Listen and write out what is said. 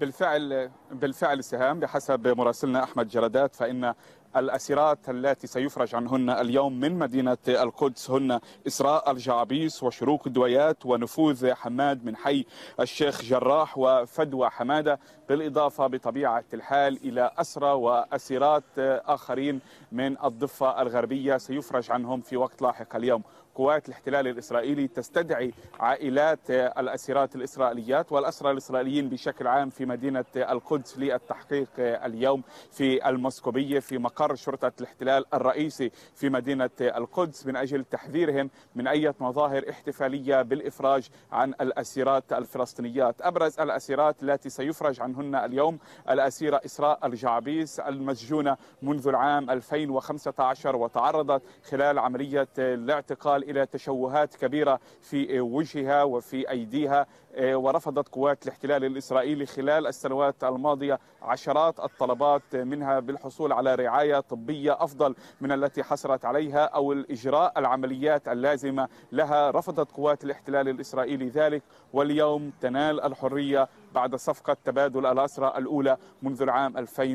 بالفعل بالفعل سهام بحسب مراسلنا احمد جردات فان الأسيرات التي سيفرج عنهن اليوم من مدينة القدس هن إسراء الجعبيس وشروق دويات ونفوذ حماد من حي الشيخ جراح وفدوى حمادة بالإضافة بطبيعة الحال إلى أسرى وأسيرات آخرين من الضفة الغربية سيفرج عنهم في وقت لاحق اليوم قوات الاحتلال الإسرائيلي تستدعي عائلات الأسيرات الإسرائيليات والأسرى الإسرائيليين بشكل عام في مدينة القدس للتحقيق اليوم في المسكوبية في مقر شرطة الاحتلال الرئيسي في مدينة القدس من أجل تحذيرهم من أي مظاهر احتفالية بالإفراج عن الأسيرات الفلسطينيات أبرز الأسيرات التي سيفرج عنهن اليوم الأسيرة إسراء الجعبيس المسجونة منذ العام 2015 وتعرضت خلال عملية الاعتقال إلى تشوهات كبيرة في وجهها وفي أيديها آه، ورفضت قوات الاحتلال الإسرائيلي خلال السنوات الماضية عشرات الطلبات منها بالحصول على رعاية طبية أفضل من التي حصلت عليها أو الإجراء العمليات اللازمة لها رفضت قوات الاحتلال الإسرائيلي ذلك واليوم تنال الحرية بعد صفقة تبادل الأسرى الأولى منذ العام 2000